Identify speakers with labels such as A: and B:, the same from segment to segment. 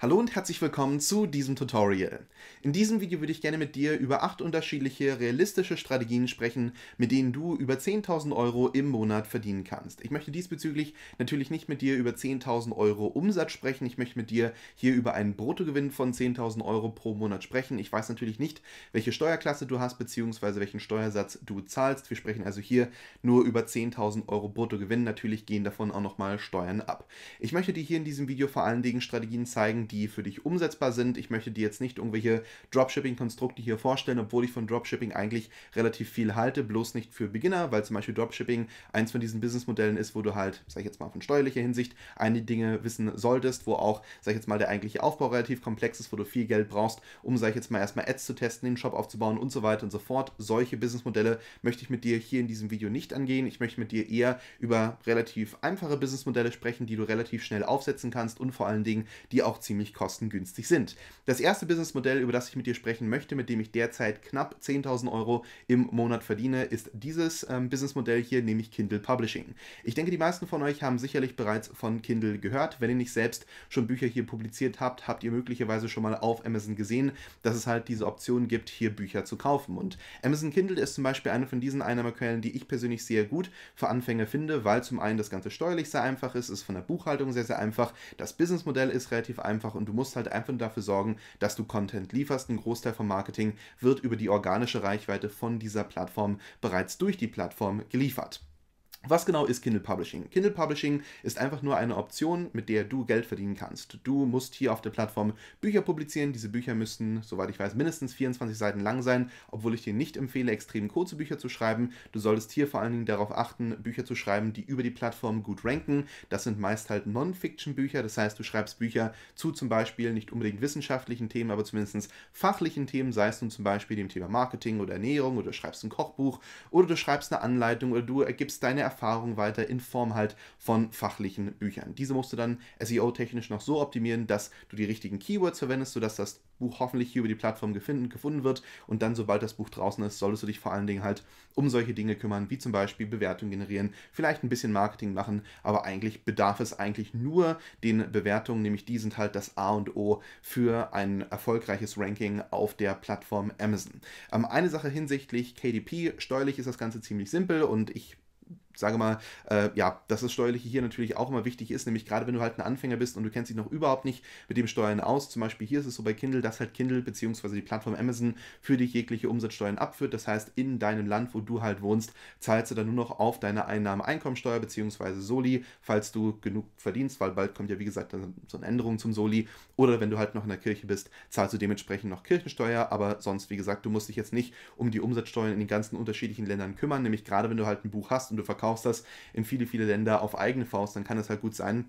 A: Hallo und herzlich willkommen zu diesem Tutorial. In diesem Video würde ich gerne mit dir über acht unterschiedliche realistische Strategien sprechen, mit denen du über 10.000 Euro im Monat verdienen kannst. Ich möchte diesbezüglich natürlich nicht mit dir über 10.000 Euro Umsatz sprechen, ich möchte mit dir hier über einen Bruttogewinn von 10.000 Euro pro Monat sprechen. Ich weiß natürlich nicht, welche Steuerklasse du hast bzw. welchen Steuersatz du zahlst. Wir sprechen also hier nur über 10.000 Euro Bruttogewinn, natürlich gehen davon auch nochmal Steuern ab. Ich möchte dir hier in diesem Video vor allen Dingen Strategien zeigen, die für dich umsetzbar sind. Ich möchte dir jetzt nicht irgendwelche Dropshipping-Konstrukte hier vorstellen, obwohl ich von Dropshipping eigentlich relativ viel halte, bloß nicht für Beginner, weil zum Beispiel Dropshipping eins von diesen Businessmodellen ist, wo du halt, sag ich jetzt mal von steuerlicher Hinsicht, einige Dinge wissen solltest, wo auch, sag ich jetzt mal, der eigentliche Aufbau relativ komplex ist, wo du viel Geld brauchst, um, sag ich jetzt mal, erstmal Ads zu testen, den Shop aufzubauen und so weiter und so fort. Solche Businessmodelle möchte ich mit dir hier in diesem Video nicht angehen. Ich möchte mit dir eher über relativ einfache Businessmodelle sprechen, die du relativ schnell aufsetzen kannst und vor allen Dingen, die auch ziemlich ziemlich kostengünstig sind. Das erste Businessmodell, über das ich mit dir sprechen möchte, mit dem ich derzeit knapp 10.000 Euro im Monat verdiene, ist dieses ähm, Businessmodell hier, nämlich Kindle Publishing. Ich denke, die meisten von euch haben sicherlich bereits von Kindle gehört. Wenn ihr nicht selbst schon Bücher hier publiziert habt, habt ihr möglicherweise schon mal auf Amazon gesehen, dass es halt diese Option gibt, hier Bücher zu kaufen. Und Amazon Kindle ist zum Beispiel eine von diesen Einnahmequellen, die ich persönlich sehr gut für Anfänger finde, weil zum einen das Ganze steuerlich sehr einfach ist, ist von der Buchhaltung sehr, sehr einfach, das Businessmodell ist relativ einfach einfach und du musst halt einfach dafür sorgen, dass du Content lieferst. Ein Großteil vom Marketing wird über die organische Reichweite von dieser Plattform bereits durch die Plattform geliefert. Was genau ist Kindle Publishing? Kindle Publishing ist einfach nur eine Option, mit der du Geld verdienen kannst. Du musst hier auf der Plattform Bücher publizieren. Diese Bücher müssen, soweit ich weiß, mindestens 24 Seiten lang sein, obwohl ich dir nicht empfehle, extrem kurze Bücher zu schreiben. Du solltest hier vor allen Dingen darauf achten, Bücher zu schreiben, die über die Plattform gut ranken. Das sind meist halt Non-Fiction-Bücher, das heißt, du schreibst Bücher zu zum Beispiel nicht unbedingt wissenschaftlichen Themen, aber zumindest fachlichen Themen, sei es nun zum Beispiel dem Thema Marketing oder Ernährung oder du schreibst ein Kochbuch oder du schreibst eine Anleitung oder du ergibst deine Erfahrung weiter in Form halt von fachlichen Büchern. Diese musst du dann SEO-technisch noch so optimieren, dass du die richtigen Keywords verwendest, sodass das Buch hoffentlich hier über die Plattform gefunden, gefunden wird. Und dann, sobald das Buch draußen ist, solltest du dich vor allen Dingen halt um solche Dinge kümmern, wie zum Beispiel Bewertungen generieren, vielleicht ein bisschen Marketing machen, aber eigentlich bedarf es eigentlich nur den Bewertungen, nämlich die sind halt das A und O für ein erfolgreiches Ranking auf der Plattform Amazon. Ähm, eine Sache hinsichtlich KDP, steuerlich ist das Ganze ziemlich simpel und ich sage mal, äh, ja, dass das Steuerliche hier natürlich auch immer wichtig ist, nämlich gerade wenn du halt ein Anfänger bist und du kennst dich noch überhaupt nicht mit dem Steuern aus. Zum Beispiel hier ist es so bei Kindle, dass halt Kindle bzw. die Plattform Amazon für dich jegliche Umsatzsteuern abführt. Das heißt, in deinem Land, wo du halt wohnst, zahlst du dann nur noch auf deine Einnahmen Einkommensteuer bzw. Soli, falls du genug verdienst, weil bald kommt ja wie gesagt dann so eine Änderung zum Soli. Oder wenn du halt noch in der Kirche bist, zahlst du dementsprechend noch Kirchensteuer, aber sonst, wie gesagt, du musst dich jetzt nicht um die Umsatzsteuern in den ganzen unterschiedlichen Ländern kümmern, nämlich gerade wenn du halt ein Buch hast und du verkaufst brauchst das in viele, viele Länder auf eigene Faust, dann kann es halt gut sein,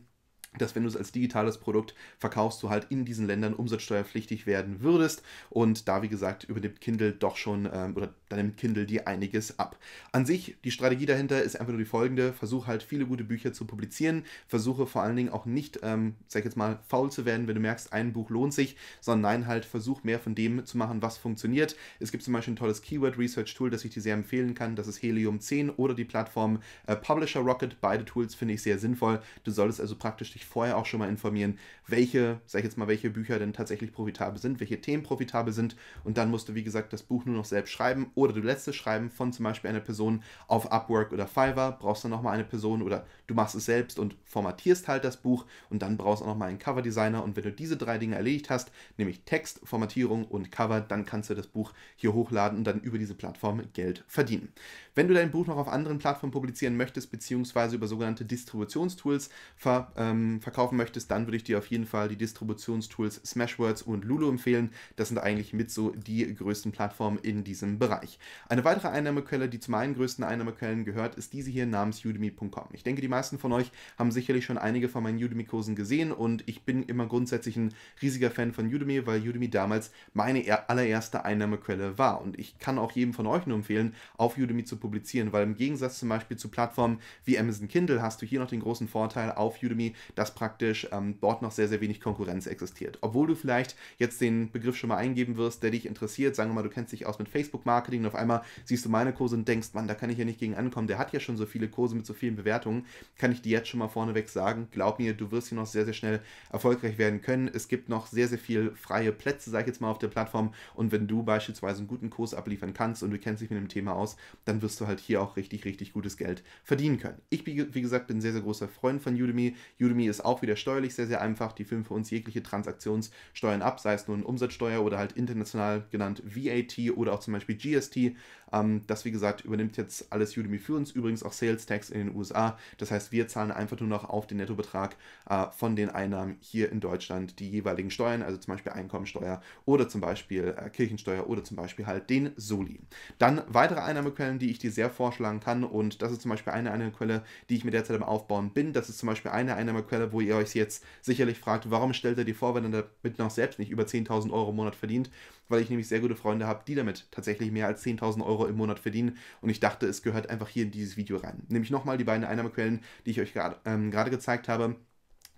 A: dass wenn du es als digitales Produkt verkaufst, du halt in diesen Ländern umsatzsteuerpflichtig werden würdest. Und da, wie gesagt, übernimmt Kindle doch schon ähm, oder da nimmt Kindle dir einiges ab. An sich, die Strategie dahinter ist einfach nur die folgende. Versuch halt viele gute Bücher zu publizieren. Versuche vor allen Dingen auch nicht, ähm, sag ich jetzt mal, faul zu werden, wenn du merkst, ein Buch lohnt sich, sondern nein, halt versuch mehr von dem zu machen, was funktioniert. Es gibt zum Beispiel ein tolles Keyword Research Tool, das ich dir sehr empfehlen kann. Das ist Helium 10 oder die Plattform äh, Publisher Rocket. Beide Tools finde ich sehr sinnvoll. Du solltest also praktisch dich sich vorher auch schon mal informieren, welche, sag ich jetzt mal, welche Bücher denn tatsächlich profitabel sind, welche Themen profitabel sind. Und dann musst du, wie gesagt, das Buch nur noch selbst schreiben oder du lässt es schreiben von zum Beispiel einer Person auf Upwork oder Fiverr, brauchst dann nochmal eine Person oder du machst es selbst und formatierst halt das Buch und dann brauchst du auch nochmal einen Coverdesigner. Und wenn du diese drei Dinge erledigt hast, nämlich Text, Formatierung und Cover, dann kannst du das Buch hier hochladen und dann über diese Plattform Geld verdienen. Wenn du dein Buch noch auf anderen Plattformen publizieren möchtest, beziehungsweise über sogenannte Distributionstools ver, ähm, ähm, verkaufen möchtest, dann würde ich dir auf jeden Fall die Distributionstools Smashwords und Lulu empfehlen. Das sind eigentlich mit so die größten Plattformen in diesem Bereich. Eine weitere Einnahmequelle, die zu meinen größten Einnahmequellen gehört, ist diese hier namens udemy.com. Ich denke, die meisten von euch haben sicherlich schon einige von meinen Udemy-Kursen gesehen und ich bin immer grundsätzlich ein riesiger Fan von Udemy, weil Udemy damals meine allererste Einnahmequelle war. Und ich kann auch jedem von euch nur empfehlen, auf Udemy zu publizieren, weil im Gegensatz zum Beispiel zu Plattformen wie Amazon Kindle hast du hier noch den großen Vorteil auf Udemy, dass praktisch ähm, dort noch sehr, sehr wenig Konkurrenz existiert. Obwohl du vielleicht jetzt den Begriff schon mal eingeben wirst, der dich interessiert, sagen wir mal, du kennst dich aus mit Facebook-Marketing und auf einmal siehst du meine Kurse und denkst, Mann, da kann ich ja nicht gegen ankommen, der hat ja schon so viele Kurse mit so vielen Bewertungen, kann ich dir jetzt schon mal vorneweg sagen, glaub mir, du wirst hier noch sehr, sehr schnell erfolgreich werden können. Es gibt noch sehr, sehr viele freie Plätze, sag ich jetzt mal, auf der Plattform und wenn du beispielsweise einen guten Kurs abliefern kannst und du kennst dich mit dem Thema aus, dann wirst du halt hier auch richtig, richtig gutes Geld verdienen können. Ich, wie gesagt, bin ein sehr, sehr großer Freund von Udemy. Udemy ist auch wieder steuerlich sehr, sehr einfach. Die führen für uns jegliche Transaktionssteuern ab, sei es nun Umsatzsteuer oder halt international genannt VAT oder auch zum Beispiel GST. Ähm, das, wie gesagt, übernimmt jetzt alles Udemy für uns, übrigens auch Sales Tax in den USA. Das heißt, wir zahlen einfach nur noch auf den Nettobetrag äh, von den Einnahmen hier in Deutschland die jeweiligen Steuern, also zum Beispiel Einkommensteuer oder zum Beispiel äh, Kirchensteuer oder zum Beispiel halt den Soli. Dann weitere Einnahmequellen, die ich dir sehr vorschlagen kann und das ist zum Beispiel eine Einnahmequelle, die ich mir derzeit am Aufbauen bin. Das ist zum Beispiel eine Einnahmequelle, Stelle, wo ihr euch jetzt sicherlich fragt, warum stellt er die vor, wenn er damit noch selbst nicht über 10.000 Euro im Monat verdient? Weil ich nämlich sehr gute Freunde habe, die damit tatsächlich mehr als 10.000 Euro im Monat verdienen. Und ich dachte, es gehört einfach hier in dieses Video rein. Nämlich nochmal die beiden Einnahmequellen, die ich euch gerade ähm, gezeigt habe.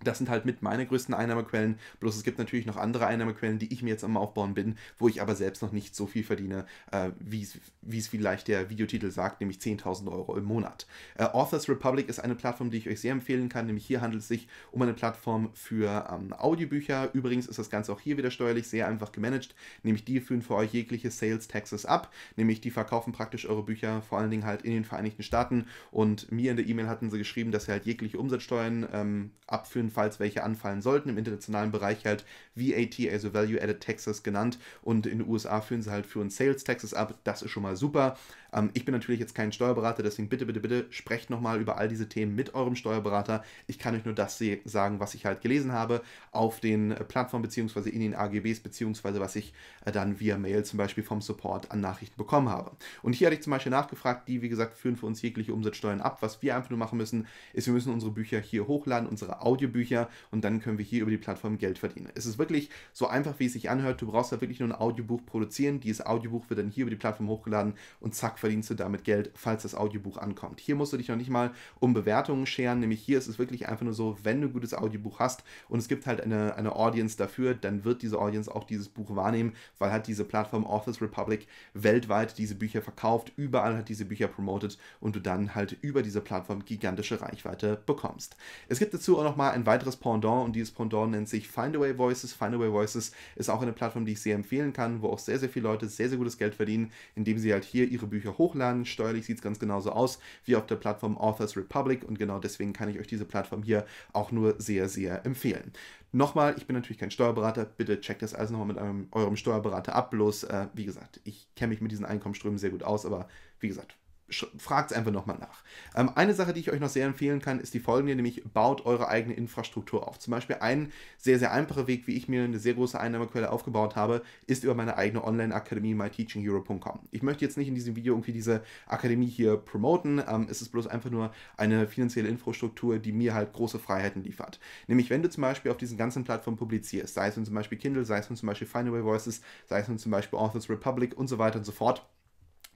A: Das sind halt mit meine größten Einnahmequellen. Bloß es gibt natürlich noch andere Einnahmequellen, die ich mir jetzt am Aufbauen bin, wo ich aber selbst noch nicht so viel verdiene, äh, wie es vielleicht der Videotitel sagt, nämlich 10.000 Euro im Monat. Äh, Authors Republic ist eine Plattform, die ich euch sehr empfehlen kann. Nämlich hier handelt es sich um eine Plattform für ähm, Audiobücher. Übrigens ist das Ganze auch hier wieder steuerlich sehr einfach gemanagt. Nämlich die führen für euch jegliche Sales Taxes ab. Nämlich die verkaufen praktisch eure Bücher vor allen Dingen halt in den Vereinigten Staaten. Und mir in der E-Mail hatten sie geschrieben, dass sie halt jegliche Umsatzsteuern ähm, abführen falls welche anfallen sollten, im internationalen Bereich halt VAT, also Value Added Taxes genannt und in den USA führen sie halt für uns Sales Taxes ab, das ist schon mal super, ähm, ich bin natürlich jetzt kein Steuerberater, deswegen bitte, bitte, bitte sprecht nochmal über all diese Themen mit eurem Steuerberater. Ich kann euch nur das sagen, was ich halt gelesen habe auf den Plattformen beziehungsweise in den AGBs beziehungsweise was ich äh, dann via Mail zum Beispiel vom Support an Nachrichten bekommen habe. Und hier hatte ich zum Beispiel nachgefragt, die wie gesagt führen für uns jegliche Umsatzsteuern ab. Was wir einfach nur machen müssen, ist, wir müssen unsere Bücher hier hochladen, unsere Audiobücher und dann können wir hier über die Plattform Geld verdienen. Es ist wirklich so einfach, wie es sich anhört. Du brauchst da wirklich nur ein Audiobuch produzieren. Dieses Audiobuch wird dann hier über die Plattform hochgeladen und zack, verdienst du damit Geld, falls das Audiobuch ankommt. Hier musst du dich noch nicht mal um Bewertungen scheren, nämlich hier ist es wirklich einfach nur so, wenn du ein gutes Audiobuch hast und es gibt halt eine, eine Audience dafür, dann wird diese Audience auch dieses Buch wahrnehmen, weil halt diese Plattform Office Republic weltweit diese Bücher verkauft, überall hat diese Bücher promotet und du dann halt über diese Plattform gigantische Reichweite bekommst. Es gibt dazu auch nochmal ein weiteres Pendant und dieses Pendant nennt sich Findaway Voices. Findaway Voices ist auch eine Plattform, die ich sehr empfehlen kann, wo auch sehr, sehr viele Leute sehr, sehr gutes Geld verdienen, indem sie halt hier ihre Bücher Bücher hochladen. Steuerlich sieht es ganz genauso aus wie auf der Plattform Authors Republic und genau deswegen kann ich euch diese Plattform hier auch nur sehr, sehr empfehlen. Nochmal, ich bin natürlich kein Steuerberater, bitte checkt das alles nochmal mit eurem, eurem Steuerberater ab. Bloß, äh, wie gesagt, ich kenne mich mit diesen Einkommensströmen sehr gut aus, aber wie gesagt, fragt es einfach nochmal nach. Ähm, eine Sache, die ich euch noch sehr empfehlen kann, ist die folgende, nämlich baut eure eigene Infrastruktur auf. Zum Beispiel ein sehr, sehr einfacher Weg, wie ich mir eine sehr große Einnahmequelle aufgebaut habe, ist über meine eigene Online-Akademie myteachinghero.com. Ich möchte jetzt nicht in diesem Video irgendwie diese Akademie hier promoten, ähm, es ist bloß einfach nur eine finanzielle Infrastruktur, die mir halt große Freiheiten liefert. Nämlich, wenn du zum Beispiel auf diesen ganzen Plattformen publizierst, sei es nun zum Beispiel Kindle, sei es nun zum Beispiel Findaway Voices, sei es nun zum Beispiel Authors Republic und so weiter und so fort,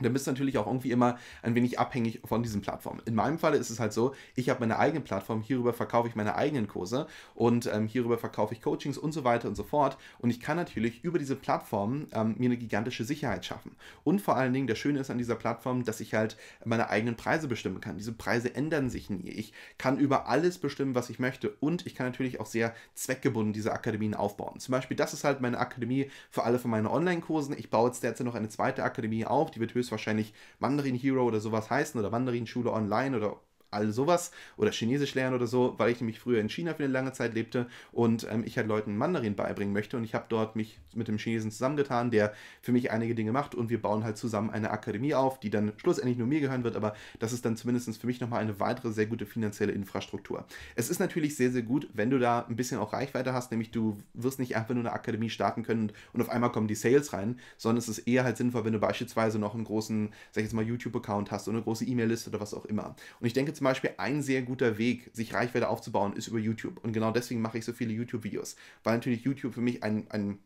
A: dann bist du natürlich auch irgendwie immer ein wenig abhängig von diesen Plattformen. In meinem Fall ist es halt so, ich habe meine eigene Plattform, hierüber verkaufe ich meine eigenen Kurse und ähm, hierüber verkaufe ich Coachings und so weiter und so fort. Und ich kann natürlich über diese Plattform ähm, mir eine gigantische Sicherheit schaffen. Und vor allen Dingen, das Schöne ist an dieser Plattform, dass ich halt meine eigenen Preise bestimmen kann. Diese Preise ändern sich nie. Ich kann über alles bestimmen, was ich möchte. Und ich kann natürlich auch sehr zweckgebunden diese Akademien aufbauen. Zum Beispiel, das ist halt meine Akademie für alle von meinen Online-Kursen. Ich baue jetzt derzeit noch eine zweite Akademie auf, die wird höchstens höchstwahrscheinlich Mandarin Hero oder sowas heißen oder Mandarin Schule Online oder all sowas oder Chinesisch lernen oder so, weil ich nämlich früher in China für eine lange Zeit lebte und ähm, ich halt Leuten Mandarin beibringen möchte und ich habe dort mich mit dem Chinesen zusammengetan, der für mich einige Dinge macht und wir bauen halt zusammen eine Akademie auf, die dann schlussendlich nur mir gehören wird, aber das ist dann zumindest für mich nochmal eine weitere sehr gute finanzielle Infrastruktur. Es ist natürlich sehr, sehr gut, wenn du da ein bisschen auch Reichweite hast, nämlich du wirst nicht einfach nur eine Akademie starten können und auf einmal kommen die Sales rein, sondern es ist eher halt sinnvoll, wenn du beispielsweise noch einen großen, sag ich jetzt mal, YouTube-Account hast oder eine große E-Mail-Liste oder was auch immer. Und ich denke zum zum Beispiel ein sehr guter Weg, sich Reichweite aufzubauen, ist über YouTube. Und genau deswegen mache ich so viele YouTube-Videos, weil natürlich YouTube für mich ein, ein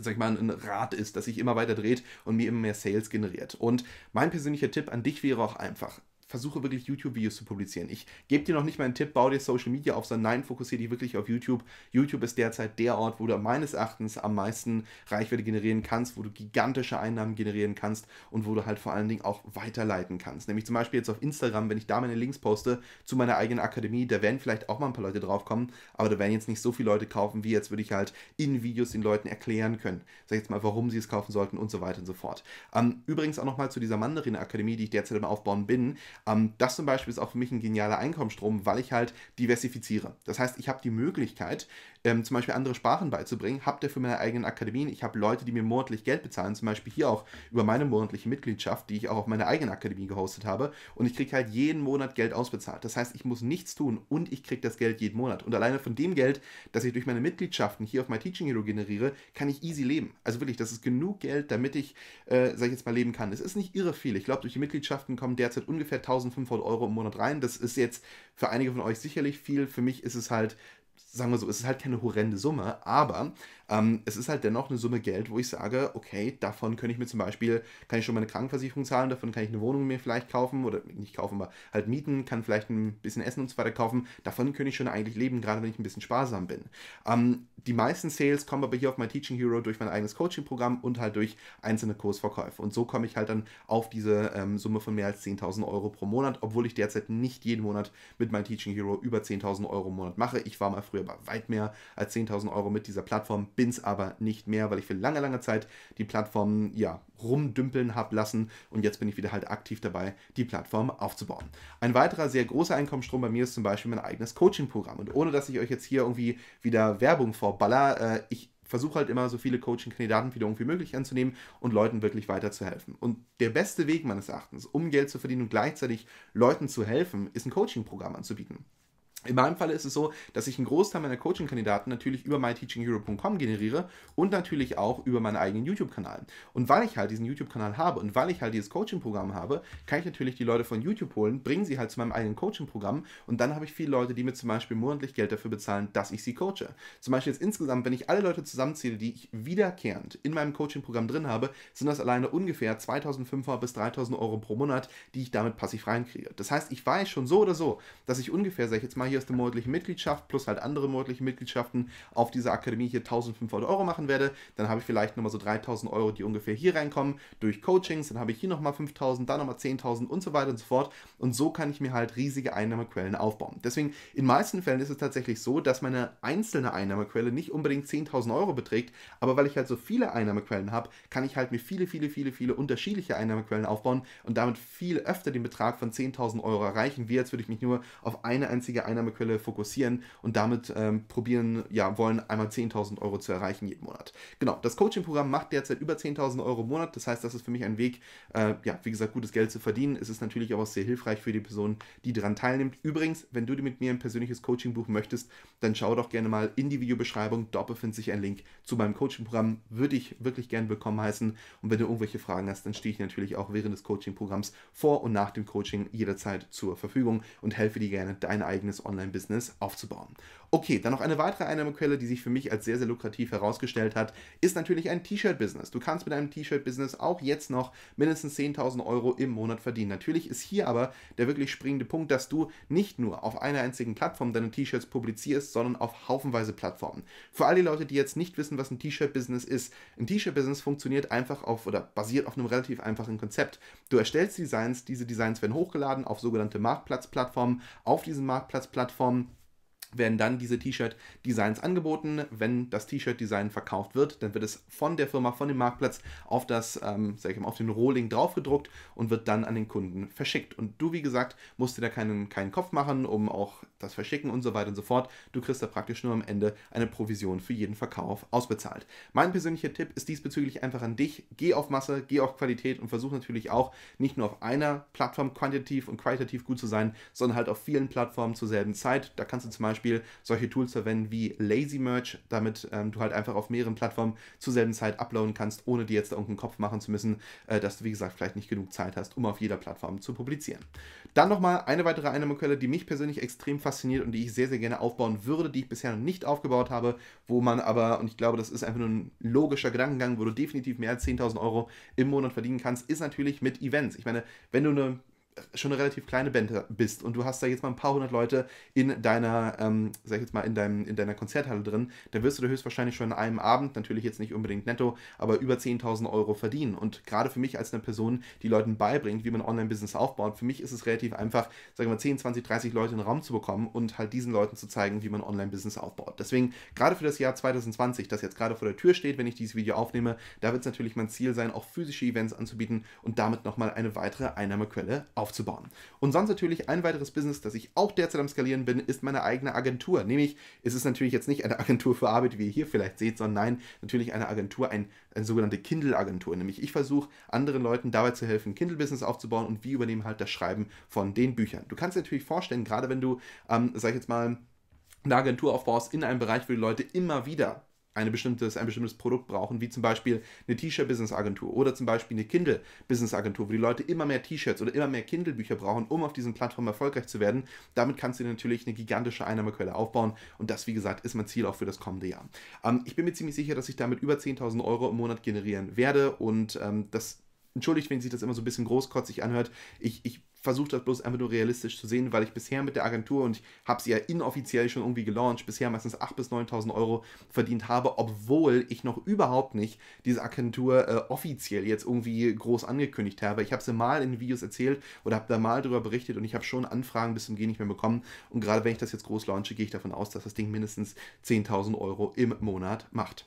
A: sag ich mal, ein Rad ist, das sich immer weiter dreht und mir immer mehr Sales generiert. Und mein persönlicher Tipp an dich wäre auch einfach, versuche wirklich YouTube-Videos zu publizieren. Ich gebe dir noch nicht mal einen Tipp, bau dir Social Media auf, sondern nein, fokussiere dich wirklich auf YouTube. YouTube ist derzeit der Ort, wo du meines Erachtens am meisten Reichweite generieren kannst, wo du gigantische Einnahmen generieren kannst und wo du halt vor allen Dingen auch weiterleiten kannst. Nämlich zum Beispiel jetzt auf Instagram, wenn ich da meine Links poste zu meiner eigenen Akademie, da werden vielleicht auch mal ein paar Leute draufkommen, aber da werden jetzt nicht so viele Leute kaufen, wie jetzt würde ich halt in Videos den Leuten erklären können. Sag jetzt mal, warum sie es kaufen sollten und so weiter und so fort. Ähm, übrigens auch nochmal zu dieser Mandarin-Akademie, die ich derzeit im Aufbauen bin ähm, das zum Beispiel ist auch für mich ein genialer Einkommensstrom, weil ich halt diversifiziere. Das heißt, ich habe die Möglichkeit, ähm, zum Beispiel andere Sprachen beizubringen, habe dafür meine eigenen Akademien, ich habe Leute, die mir monatlich Geld bezahlen, zum Beispiel hier auch über meine monatliche Mitgliedschaft, die ich auch auf meiner eigenen Akademie gehostet habe und ich kriege halt jeden Monat Geld ausbezahlt. Das heißt, ich muss nichts tun und ich kriege das Geld jeden Monat. Und alleine von dem Geld, das ich durch meine Mitgliedschaften hier auf mein Teaching Hero generiere, kann ich easy leben. Also wirklich, das ist genug Geld, damit ich, äh, sag ich jetzt mal, leben kann. Es ist nicht irre viel. Ich glaube, durch die Mitgliedschaften kommen derzeit ungefähr 1500 Euro im Monat rein. Das ist jetzt für einige von euch sicherlich viel. Für mich ist es halt sagen wir so, es ist halt keine horrende Summe, aber ähm, es ist halt dennoch eine Summe Geld, wo ich sage, okay, davon kann ich mir zum Beispiel, kann ich schon meine Krankenversicherung zahlen, davon kann ich eine Wohnung mir vielleicht kaufen oder nicht kaufen, aber halt mieten, kann vielleicht ein bisschen Essen und so weiter kaufen, davon könnte ich schon eigentlich leben, gerade wenn ich ein bisschen sparsam bin. Ähm, die meisten Sales kommen aber hier auf mein Teaching Hero durch mein eigenes Coaching-Programm und halt durch einzelne Kursverkäufe und so komme ich halt dann auf diese ähm, Summe von mehr als 10.000 Euro pro Monat, obwohl ich derzeit nicht jeden Monat mit meinem Teaching Hero über 10.000 Euro im Monat mache. Ich war mal früher aber weit mehr als 10.000 Euro mit dieser Plattform, bin es aber nicht mehr, weil ich für lange, lange Zeit die Plattform, ja, rumdümpeln habe lassen und jetzt bin ich wieder halt aktiv dabei, die Plattform aufzubauen. Ein weiterer sehr großer Einkommensstrom bei mir ist zum Beispiel mein eigenes Coaching-Programm und ohne, dass ich euch jetzt hier irgendwie wieder Werbung vorballer, äh, ich versuche halt immer so viele Coaching-Kandidaten wieder irgendwie möglich anzunehmen und Leuten wirklich weiterzuhelfen. Und der beste Weg meines Erachtens, um Geld zu verdienen und gleichzeitig Leuten zu helfen, ist ein Coaching-Programm anzubieten. In meinem Fall ist es so, dass ich einen Großteil meiner Coaching-Kandidaten natürlich über myteachinghero.com generiere und natürlich auch über meinen eigenen YouTube-Kanal. Und weil ich halt diesen YouTube-Kanal habe und weil ich halt dieses Coaching-Programm habe, kann ich natürlich die Leute von YouTube holen, bringen sie halt zu meinem eigenen Coaching-Programm und dann habe ich viele Leute, die mir zum Beispiel monatlich Geld dafür bezahlen, dass ich sie coache. Zum Beispiel jetzt insgesamt, wenn ich alle Leute zusammenzähle, die ich wiederkehrend in meinem Coaching-Programm drin habe, sind das alleine ungefähr 2500 bis 3000 Euro pro Monat, die ich damit passiv reinkriege. Das heißt, ich weiß schon so oder so, dass ich ungefähr, sag ich jetzt mal hier, hier ist eine monatliche Mitgliedschaft plus halt andere monatliche Mitgliedschaften auf dieser Akademie hier 1500 Euro machen werde, dann habe ich vielleicht nochmal so 3000 Euro, die ungefähr hier reinkommen durch Coachings, dann habe ich hier nochmal 5000, dann nochmal 10.000 und so weiter und so fort. Und so kann ich mir halt riesige Einnahmequellen aufbauen. Deswegen, in meisten Fällen ist es tatsächlich so, dass meine einzelne Einnahmequelle nicht unbedingt 10.000 Euro beträgt, aber weil ich halt so viele Einnahmequellen habe, kann ich halt mir viele, viele, viele, viele unterschiedliche Einnahmequellen aufbauen und damit viel öfter den Betrag von 10.000 Euro erreichen, wie als würde ich mich nur auf eine einzige Einnahmequelle Einnahmequelle fokussieren und damit ähm, probieren, ja, wollen einmal 10.000 Euro zu erreichen jeden Monat. Genau, das Coaching-Programm macht derzeit über 10.000 Euro im Monat. Das heißt, das ist für mich ein Weg, äh, ja, wie gesagt, gutes Geld zu verdienen. Es ist natürlich auch sehr hilfreich für die Person, die daran teilnimmt. Übrigens, wenn du dir mit mir ein persönliches Coaching buchen möchtest, dann schau doch gerne mal in die Videobeschreibung. Dort befindet sich ein Link zu meinem Coaching-Programm. Würde ich wirklich gerne willkommen heißen. Und wenn du irgendwelche Fragen hast, dann stehe ich natürlich auch während des Coaching-Programms vor und nach dem Coaching jederzeit zur Verfügung und helfe dir gerne, dein eigenes Online-Business aufzubauen. Okay, dann noch eine weitere Einnahmequelle, die sich für mich als sehr, sehr lukrativ herausgestellt hat, ist natürlich ein T-Shirt-Business. Du kannst mit einem T-Shirt-Business auch jetzt noch mindestens 10.000 Euro im Monat verdienen. Natürlich ist hier aber der wirklich springende Punkt, dass du nicht nur auf einer einzigen Plattform deine T-Shirts publizierst, sondern auf haufenweise Plattformen. Für all die Leute, die jetzt nicht wissen, was ein T-Shirt-Business ist, ein T-Shirt-Business funktioniert einfach auf oder basiert auf einem relativ einfachen Konzept. Du erstellst Designs, diese Designs werden hochgeladen auf sogenannte Marktplatzplattformen. Auf diesen Marktplatzplattformen Plattformen werden dann diese T-Shirt-Designs angeboten. Wenn das T-Shirt-Design verkauft wird, dann wird es von der Firma, von dem Marktplatz auf das, ähm, sag ich mal, auf den Rohling draufgedruckt und wird dann an den Kunden verschickt. Und du, wie gesagt, musst dir da keinen, keinen Kopf machen, um auch das Verschicken und so weiter und so fort. Du kriegst da praktisch nur am Ende eine Provision für jeden Verkauf ausbezahlt. Mein persönlicher Tipp ist diesbezüglich einfach an dich. Geh auf Masse, geh auf Qualität und versuch natürlich auch nicht nur auf einer Plattform quantitativ und qualitativ gut zu sein, sondern halt auf vielen Plattformen zur selben Zeit. Da kannst du zum Beispiel Beispiel solche Tools verwenden wie Lazy Merch, damit ähm, du halt einfach auf mehreren Plattformen zur selben Zeit uploaden kannst, ohne dir jetzt da irgendeinen Kopf machen zu müssen, äh, dass du, wie gesagt, vielleicht nicht genug Zeit hast, um auf jeder Plattform zu publizieren. Dann nochmal eine weitere Einnahmequelle, die mich persönlich extrem fasziniert und die ich sehr, sehr gerne aufbauen würde, die ich bisher noch nicht aufgebaut habe, wo man aber, und ich glaube, das ist einfach nur ein logischer Gedankengang, wo du definitiv mehr als 10.000 Euro im Monat verdienen kannst, ist natürlich mit Events. Ich meine, wenn du eine schon eine relativ kleine Band bist und du hast da jetzt mal ein paar hundert Leute in deiner, ähm, sag ich jetzt mal, in, deinem, in deiner Konzerthalle drin, dann wirst du da höchstwahrscheinlich schon in einem Abend, natürlich jetzt nicht unbedingt netto, aber über 10.000 Euro verdienen. Und gerade für mich als eine Person, die Leuten beibringt, wie man Online-Business aufbaut, für mich ist es relativ einfach, sagen wir mal, 10, 20, 30 Leute in den Raum zu bekommen und halt diesen Leuten zu zeigen, wie man Online-Business aufbaut. Deswegen, gerade für das Jahr 2020, das jetzt gerade vor der Tür steht, wenn ich dieses Video aufnehme, da wird es natürlich mein Ziel sein, auch physische Events anzubieten und damit nochmal eine weitere Einnahmequelle aufzubauen aufzubauen. Und sonst natürlich ein weiteres Business, das ich auch derzeit am Skalieren bin, ist meine eigene Agentur. Nämlich, es ist natürlich jetzt nicht eine Agentur für Arbeit, wie ihr hier vielleicht seht, sondern nein, natürlich eine Agentur, ein, eine sogenannte Kindle-Agentur. Nämlich, ich versuche anderen Leuten dabei zu helfen, Kindle-Business aufzubauen und wir übernehmen halt das Schreiben von den Büchern. Du kannst dir natürlich vorstellen, gerade wenn du, ähm, sag ich jetzt mal, eine Agentur aufbaust in einem Bereich, wo die Leute immer wieder eine bestimmtes, ein bestimmtes Produkt brauchen, wie zum Beispiel eine T-Shirt-Business-Agentur oder zum Beispiel eine Kindle-Business-Agentur, wo die Leute immer mehr T-Shirts oder immer mehr Kindle-Bücher brauchen, um auf diesen Plattformen erfolgreich zu werden. Damit kannst du natürlich eine gigantische Einnahmequelle aufbauen und das, wie gesagt, ist mein Ziel auch für das kommende Jahr. Ähm, ich bin mir ziemlich sicher, dass ich damit über 10.000 Euro im Monat generieren werde und ähm, das entschuldigt, wenn sich das immer so ein bisschen großkotzig anhört. Ich, ich versuche das bloß einfach nur realistisch zu sehen, weil ich bisher mit der Agentur, und ich habe sie ja inoffiziell schon irgendwie gelauncht, bisher meistens 8.000 bis 9.000 Euro verdient habe, obwohl ich noch überhaupt nicht diese Agentur äh, offiziell jetzt irgendwie groß angekündigt habe. Ich habe sie mal in Videos erzählt oder habe da mal drüber berichtet und ich habe schon Anfragen bis zum Gehen nicht mehr bekommen. Und gerade wenn ich das jetzt groß launche, gehe ich davon aus, dass das Ding mindestens 10.000 Euro im Monat macht.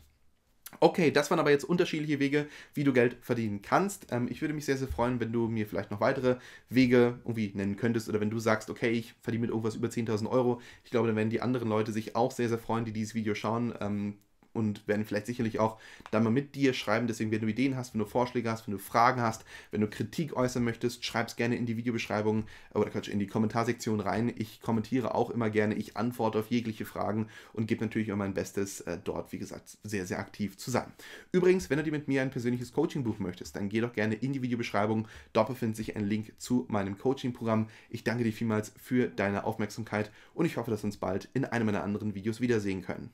A: Okay, das waren aber jetzt unterschiedliche Wege, wie du Geld verdienen kannst. Ähm, ich würde mich sehr, sehr freuen, wenn du mir vielleicht noch weitere Wege irgendwie nennen könntest oder wenn du sagst, okay, ich verdiene mit irgendwas über 10.000 Euro. Ich glaube, dann werden die anderen Leute sich auch sehr, sehr freuen, die dieses Video schauen. Ähm, und werden vielleicht sicherlich auch da mal mit dir schreiben. Deswegen, wenn du Ideen hast, wenn du Vorschläge hast, wenn du Fragen hast, wenn du Kritik äußern möchtest, schreib es gerne in die Videobeschreibung oder Quatsch, in die Kommentarsektion rein. Ich kommentiere auch immer gerne, ich antworte auf jegliche Fragen und gebe natürlich auch mein Bestes, äh, dort, wie gesagt, sehr, sehr aktiv zu sein. Übrigens, wenn du dir mit mir ein persönliches Coaching buchen möchtest, dann geh doch gerne in die Videobeschreibung. Dort befindet sich ein Link zu meinem Coaching-Programm. Ich danke dir vielmals für deine Aufmerksamkeit und ich hoffe, dass wir uns bald in einem meiner anderen Videos wiedersehen können.